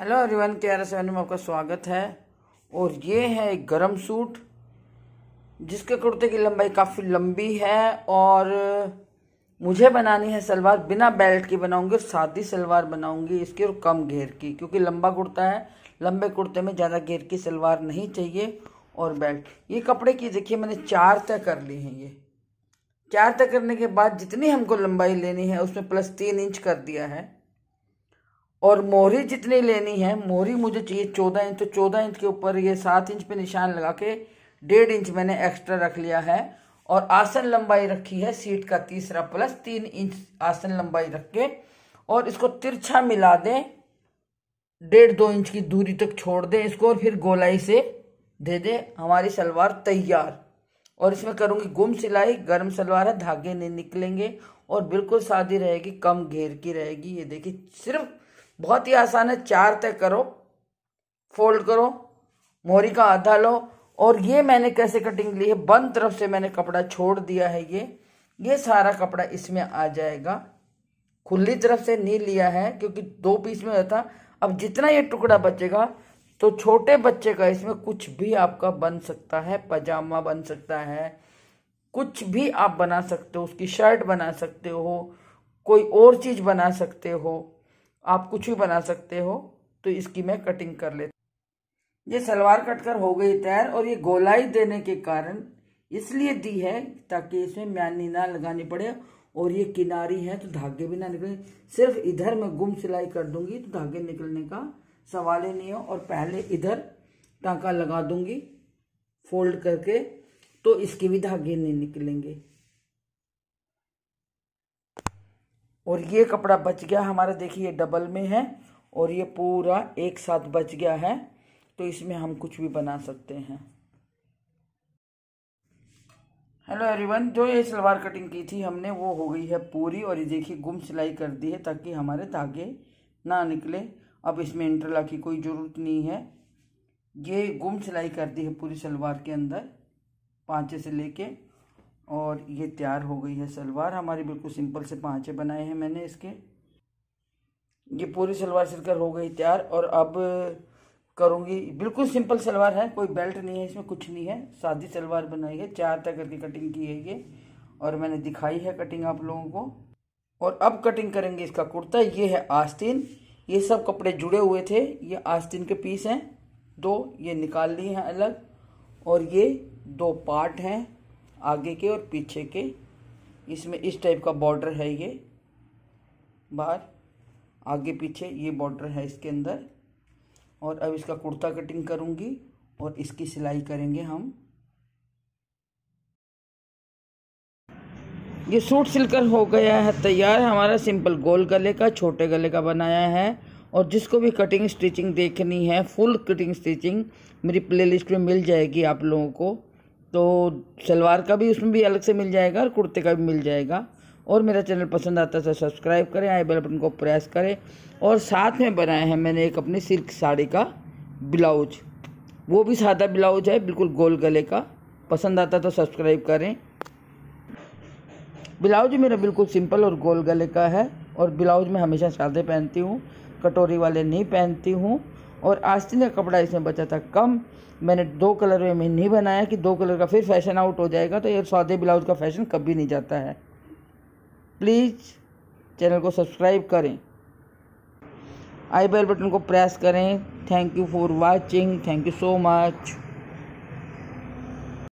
hello everyone K R S में आपका स्वागत है और ये है एक गर्म सूट जिसके कुर्ते की लंबाई काफ़ी लंबी है और मुझे बनानी है सलवार बिना बेल्ट की बनाऊंगी और सादी सलवार बनाऊंगी इसकी और कम घेर की क्योंकि लंबा कुर्ता है लंबे कुर्ते में ज़्यादा घेर की सलवार नहीं चाहिए और बेल्ट ये कपड़े की देखिए मैंने चार तय कर ली हैं ये चार तय करने के बाद जितनी हमको लंबाई लेनी है उसमें प्लस तीन इंच कर दिया है और मोहरी जितनी लेनी है मोहरी मुझे चाहिए चौदह इंच तो चौदह इंच के ऊपर ये सात इंच पे निशान लगा के डेढ़ इंच मैंने एक्स्ट्रा रख लिया है और आसन लंबाई रखी है सीट का तीसरा प्लस तीन इंच आसन लंबाई रख के और इसको तिरछा मिला दें डेढ़ दो इंच की दूरी तक छोड़ दें इसको और फिर गोलाई से दे दें हमारी सलवार तैयार और इसमें करूँगी गुम सिलाई गर्म सलवार है धागे नहीं निकलेंगे और बिल्कुल सादी रहेगी कम घेर की रहेगी ये देखिए सिर्फ बहुत ही आसान है चार तय करो फोल्ड करो मोहरी का आधा लो और ये मैंने कैसे कटिंग ली है बंद तरफ से मैंने कपड़ा छोड़ दिया है ये ये सारा कपड़ा इसमें आ जाएगा खुली तरफ से नहीं लिया है क्योंकि दो पीस में होता अब जितना ये टुकड़ा बचेगा तो छोटे बच्चे का इसमें कुछ भी आपका बन सकता है पजामा बन सकता है कुछ भी आप बना सकते हो उसकी शर्ट बना सकते हो कोई और चीज़ बना सकते हो आप कुछ भी बना सकते हो तो इसकी मैं कटिंग कर लेती ये सलवार कटकर हो गई तैयार और ये गोलाई देने के कारण इसलिए दी है ताकि इसमें म्यानी ना लगानी पड़े और ये किनारी है तो धागे भी ना निकले सिर्फ इधर मैं गुम सिलाई कर दूंगी तो धागे निकलने का सवाल ही नहीं हो और पहले इधर टाका लगा दूंगी फोल्ड करके तो इसके भी धागे नहीं निकलेंगे और ये कपड़ा बच गया हमारा देखिए ये डबल में है और ये पूरा एक साथ बच गया है तो इसमें हम कुछ भी बना सकते हैं हेलो एवरीवन जो ये सलवार कटिंग की थी हमने वो हो गई है पूरी और ये देखिए गुम सिलाई कर दी है ताकि हमारे धागे ना निकले अब इसमें इंटरला की कोई ज़रूरत नहीं है ये गुम सिलाई कर दी है पूरी सलवार के अंदर पाँचे से लेके और ये तैयार हो गई है सलवार हमारी बिल्कुल सिंपल से पाँचे बनाए हैं मैंने इसके ये पूरी सलवार सिलकर हो गई तैयार और अब करूँगी बिल्कुल सिंपल सलवार है कोई बेल्ट नहीं है इसमें कुछ नहीं है सादी सलवार बनाई है चार तक करके कटिंग की है ये और मैंने दिखाई है कटिंग आप लोगों को और अब कटिंग करेंगे इसका कुर्ता ये है आस्तीन ये सब कपड़े जुड़े हुए थे ये आस्तीन के पीस हैं दो ये निकाल लिए हैं अलग और ये दो पार्ट हैं आगे के और पीछे के इसमें इस टाइप का बॉर्डर है ये बाहर आगे पीछे ये बॉर्डर है इसके अंदर और अब इसका कुर्ता कटिंग करूँगी और इसकी सिलाई करेंगे हम ये सूट सिलकर हो गया है तैयार हमारा सिंपल गोल गले का छोटे गले का बनाया है और जिसको भी कटिंग स्टिचिंग देखनी है फुल कटिंग स्टिचिंग मेरी प्लेलिस्ट में मिल जाएगी आप लोगों को तो सलवार का भी उसमें भी अलग से मिल जाएगा और कुर्ते का भी मिल जाएगा और मेरा चैनल पसंद आता है तो सब्सक्राइब करें आई बेल बटन को प्रेस करें और साथ में बनाए हैं मैंने एक अपनी सिल्क साड़ी का ब्लाउज वो भी सादा ब्लाउज है बिल्कुल गोल गले का पसंद आता तो सब्सक्राइब करें ब्लाउज मेरा बिल्कुल सिंपल और गोल गले का है और ब्लाउज मैं हमेशा सादे पहनती हूँ कटोरी वाले नहीं पहनती हूँ और आस्तीन का कपड़ा इसमें बचा था कम मैंने दो कलर में नहीं बनाया कि दो कलर का फिर फैशन आउट हो जाएगा तो ये सौदे ब्लाउज का फैशन कभी नहीं जाता है प्लीज़ चैनल को सब्सक्राइब करें आई बेल बटन को प्रेस करें thank you for watching thank you so much